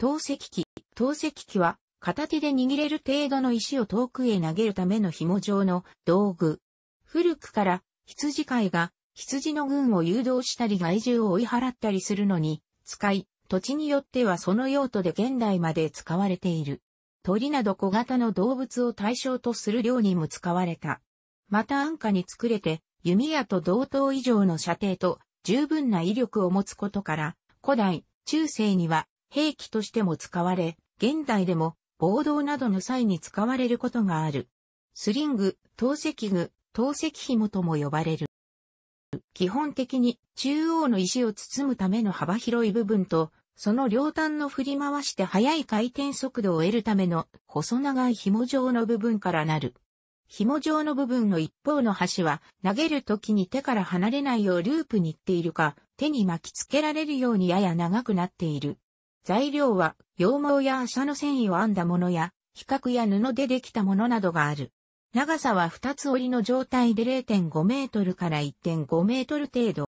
投石器、投石器は、片手で握れる程度の石を遠くへ投げるための紐状の道具。古くから、羊飼いが、羊の群を誘導したり害獣を追い払ったりするのに、使い、土地によってはその用途で現代まで使われている。鳥など小型の動物を対象とする量にも使われた。また安価に作れて、弓矢と同等以上の射程と十分な威力を持つことから、古代、中世には兵器としても使われ、現代でも暴動などの際に使われることがある。スリング、投石具、投石紐とも呼ばれる。基本的に中央の石を包むための幅広い部分と、その両端の振り回して速い回転速度を得るための細長い紐状の部分からなる。紐状の部分の一方の端は投げる時に手から離れないようループに行っているか、手に巻きつけられるようにやや長くなっている。材料は、羊毛や麻の繊維を編んだものや、比較や布でできたものなどがある。長さは二つ折りの状態で0.5メートルから1.5メートル程度。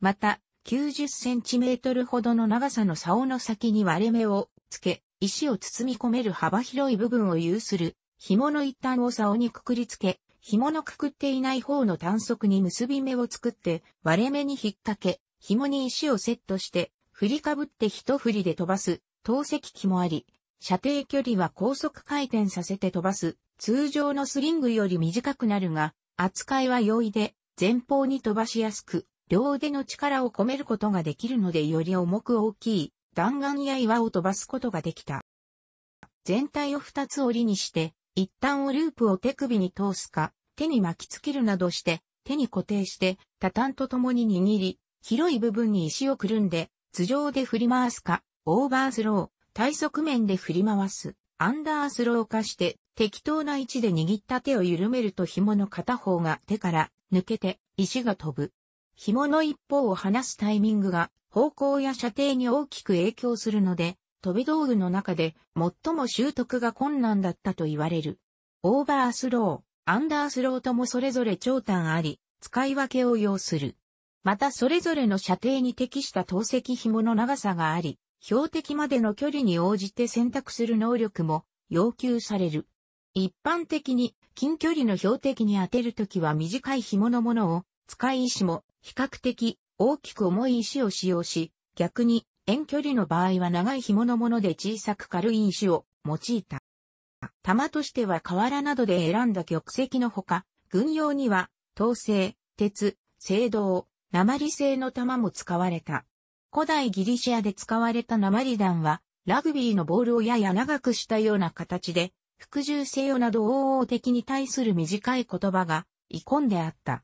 また、90センチメートルほどの長さの竿の先に割れ目をつけ、石を包み込める幅広い部分を有する、紐の一端を竿にくくりつけ、紐のくくっていない方の短足に結び目を作って、割れ目に引っ掛け、紐に石をセットして、振りかぶって一振りで飛ばす、投石機もあり、射程距離は高速回転させて飛ばす、通常のスリングより短くなるが、扱いは容易で、前方に飛ばしやすく、両腕の力を込めることができるのでより重く大きい弾丸や岩を飛ばすことができた。全体を二つ折りにして、一旦をループを手首に通すか、手に巻きつけるなどして、手に固定して、畳端と共に握り、広い部分に石をくるんで、頭上で振り回すか、オーバースロー、体側面で振り回す、アンダースロー化して、適当な位置で握った手を緩めると紐の片方が手から抜けて石が飛ぶ。紐の一方を離すタイミングが方向や射程に大きく影響するので、飛び道具の中で最も習得が困難だったと言われる。オーバースロー、アンダースローともそれぞれ長短あり、使い分けを要する。またそれぞれの射程に適した投石紐の長さがあり、標的までの距離に応じて選択する能力も要求される。一般的に近距離の標的に当てるときは短い紐のものを使い石も比較的大きく重い石を使用し、逆に遠距離の場合は長い紐のもので小さく軽い石を用いた。玉としては瓦などで選んだ玉石のほか、軍用には、陶製、鉄、青銅、鉛製の弾も使われた。古代ギリシアで使われた鉛弾は、ラグビーのボールをやや長くしたような形で、服従せよなど往々的に対する短い言葉が、遺恨であった。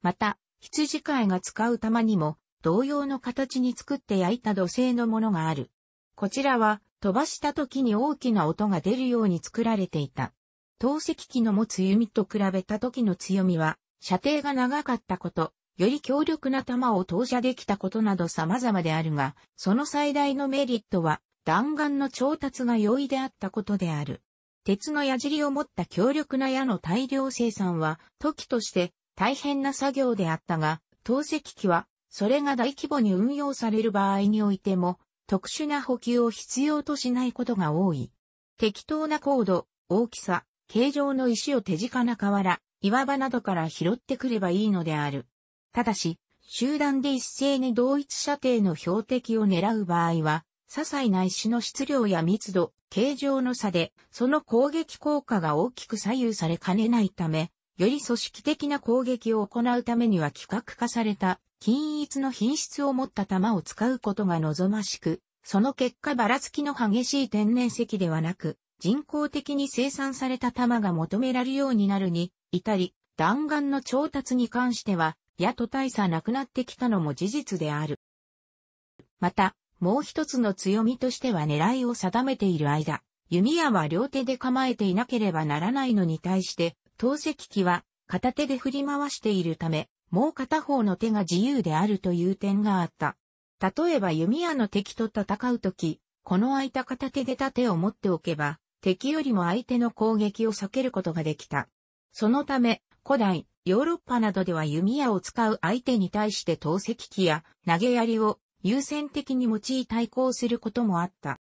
また、羊飼いが使う玉にも、同様の形に作って焼いた土製のものがある。こちらは、飛ばした時に大きな音が出るように作られていた。透析機の持つ弓と比べた時の強みは、射程が長かったこと、より強力な弾を投射できたことなど様々であるが、その最大のメリットは、弾丸の調達が容易であったことである。鉄の矢尻を持った強力な矢の大量生産は、時として大変な作業であったが、投石機は、それが大規模に運用される場合においても、特殊な補給を必要としないことが多い。適当な高度、大きさ、形状の石を手近な瓦、岩場などから拾ってくればいいのである。ただし、集団で一斉に同一射程の標的を狙う場合は、些細な石の質量や密度、形状の差で、その攻撃効果が大きく左右されかねないため、より組織的な攻撃を行うためには規格化された均一の品質を持った弾を使うことが望ましく、その結果ばらつきの激しい天然石ではなく、人工的に生産された弾が求められるようになるに、至り、弾丸の調達に関しては、やと大差なくなってきたのも事実である。また、もう一つの強みとしては狙いを定めている間、弓矢は両手で構えていなければならないのに対して、投石機は片手で振り回しているため、もう片方の手が自由であるという点があった。例えば弓矢の敵と戦うとき、この空いた片手で盾を持っておけば、敵よりも相手の攻撃を避けることができた。そのため、古代、ヨーロッパなどでは弓矢を使う相手に対して投石機や投げ槍を優先的に用い対抗することもあった。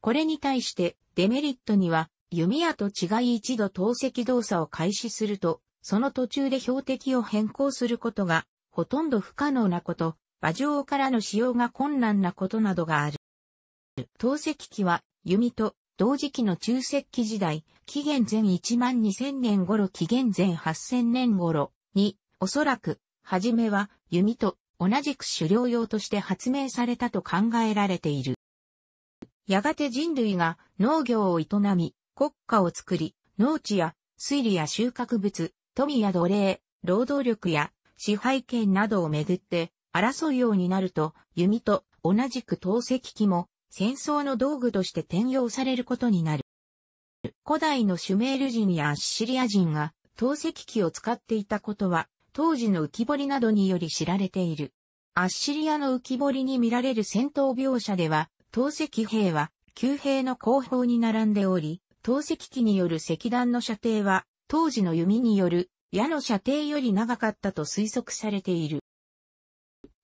これに対してデメリットには弓矢と違い一度投石動作を開始すると、その途中で標的を変更することがほとんど不可能なこと、馬上からの使用が困難なことなどがある。投石機は弓と同時期の中石器時代、紀元前1万2000年頃紀元前8000年頃に、おそらく、はじめは弓と同じく狩猟用として発明されたと考えられている。やがて人類が農業を営み、国家を作り、農地や水利や収穫物、富や奴隷、労働力や支配権などをめぐって争うようになると、弓と同じく投石機も戦争の道具として転用されることになる。古代のシュメール人やアッシリア人が透析機を使っていたことは、当時の浮き彫りなどにより知られている。アッシリアの浮き彫りに見られる戦闘描写では、透析兵は、旧兵の後方に並んでおり、透析機による石段の射程は、当時の弓による矢の射程より長かったと推測されている。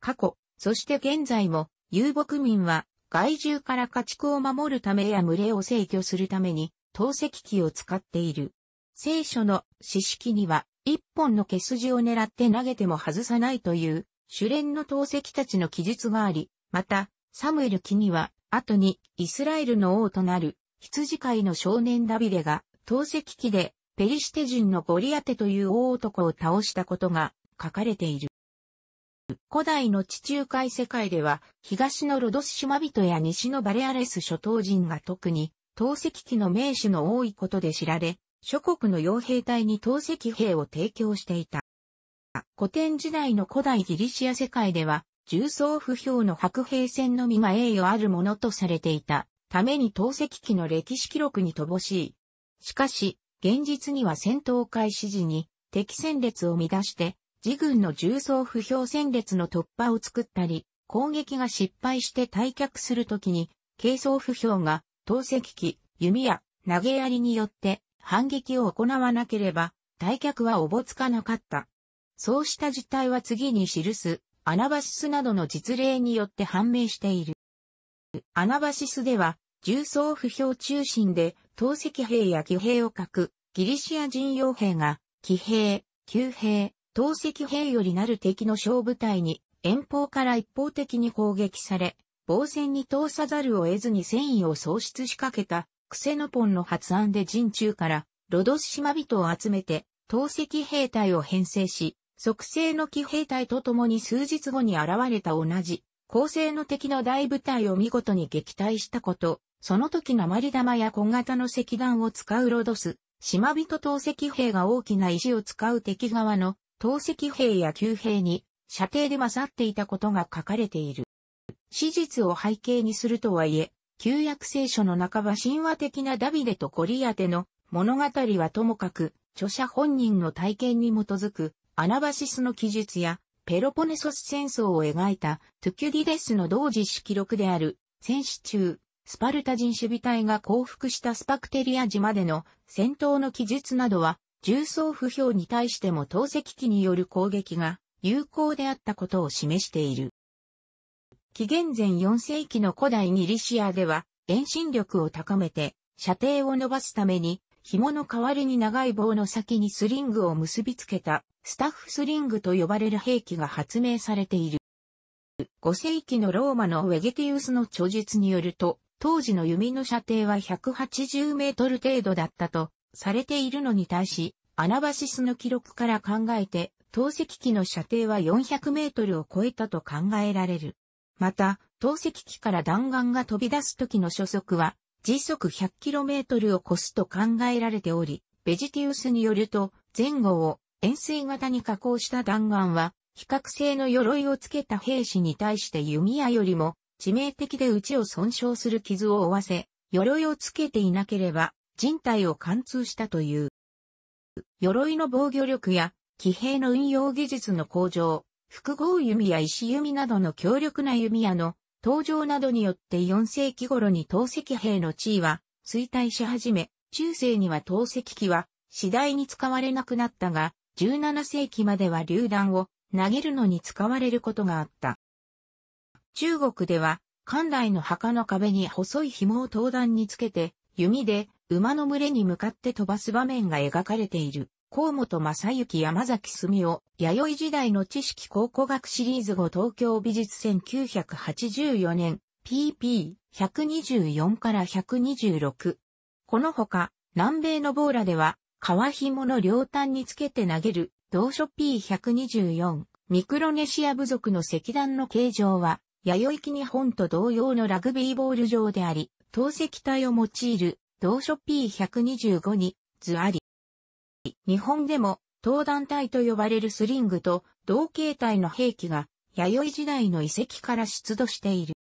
過去、そして現在も、遊牧民は害獣から家畜を守るためや群れを制御するために透析機を使っている。聖書の四式には一本の毛筋を狙って投げても外さないという主連の透析たちの記述があり、またサムエル記には後にイスラエルの王となる羊飼いの少年ダビデが透析機でペリシテ人のゴリアテという大男を倒したことが書かれている。古代の地中海世界では、東のロドス島人や西のバレアレス諸島人が特に、投石機の名手の多いことで知られ、諸国の傭兵隊に投石兵を提供していた。古典時代の古代ギリシア世界では、重装不評の白兵戦のみが栄誉あるものとされていたために投石機の歴史記録に乏しい。しかし、現実には戦闘開始時に敵戦列を乱して自軍の重装不評戦列の突破を作ったり、攻撃が失敗して退却するときに、軽装不評が、投石機、弓や投げ槍によって反撃を行わなければ、退却はおぼつかなかった。そうした実態は次に記す、アナバシスなどの実例によって判明している。アナバシスでは、重装不評中心で、投石兵や騎兵を書く、ギリシア人傭兵が、騎兵、旧兵、投石兵よりなる敵の小部隊に遠方から一方的に攻撃され、防戦に通さざるを得ずに戦意を喪失しかけた、クセノポンの発案で陣中から、ロドス島人を集めて、投石兵隊を編成し、即成の騎兵隊と共に数日後に現れた同じ、構成の敵の大部隊を見事に撃退したこと、その時の鉛玉や小型の石弾を使うロドス、島人投石兵が大きな石を使う敵側の投石兵や旧兵に射程で勝っていたことが書かれている。史実を背景にするとはいえ、旧約聖書の半ば神話的なダビデとコリアテの物語はともかく、著者本人の体験に基づくアナバシスの記述やペロポネソス戦争を描いたトゥキュディデスの同時史記録である戦死中、スパルタ人守備隊が降伏したスパクテリア島での戦闘の記述などは重装不評に対しても投石機による攻撃が有効であったことを示している。紀元前4世紀の古代ギリシアでは遠心力を高めて射程を伸ばすために紐の代わりに長い棒の先にスリングを結びつけたスタッフスリングと呼ばれる兵器が発明されている。5世紀のローマのウェゲティウスの著述によると、当時の弓の射程は180メートル程度だったとされているのに対し、アナバシスの記録から考えて、透析機の射程は400メートルを超えたと考えられる。また、透析機から弾丸が飛び出す時の初速は、時速1 0 0トルを超すと考えられており、ベジティウスによると、前後を円錐型に加工した弾丸は、比較性の鎧をつけた兵士に対して弓矢よりも致命的で内を損傷する傷を負わせ、鎧をつけていなければ人体を貫通したという。鎧の防御力や騎兵の運用技術の向上、複合弓や石弓などの強力な弓矢の登場などによって4世紀頃に投石兵の地位は衰退し始め、中世には投石機は次第に使われなくなったが、17世紀までは榴弾を投げるのに使われることがあった。中国では、関内の墓の壁に細い紐を灯弾につけて、弓で馬の群れに向かって飛ばす場面が描かれている、河本正幸山崎澄夫、弥生時代の知識考古学シリーズ後東京美術1984年、pp124 から126。このほか、南米のボーラでは、革紐の両端につけて投げる、同書 P124、ミクロネシア部族の石段の形状は、弥生期日本と同様のラグビーボール状であり、透析体を用いる同書 P125 に図あり。日本でも投弾体と呼ばれるスリングと同形態の兵器が弥生時代の遺跡から出土している。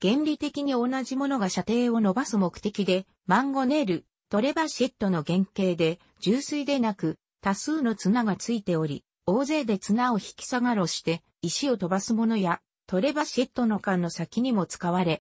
原理的に同じものが射程を伸ばす目的で、マンゴネール、トレバシェットの原型で、重水でなく、多数の綱がついており、大勢で綱を引き下がろして、石を飛ばすものや、トレバシェットの間の先にも使われ、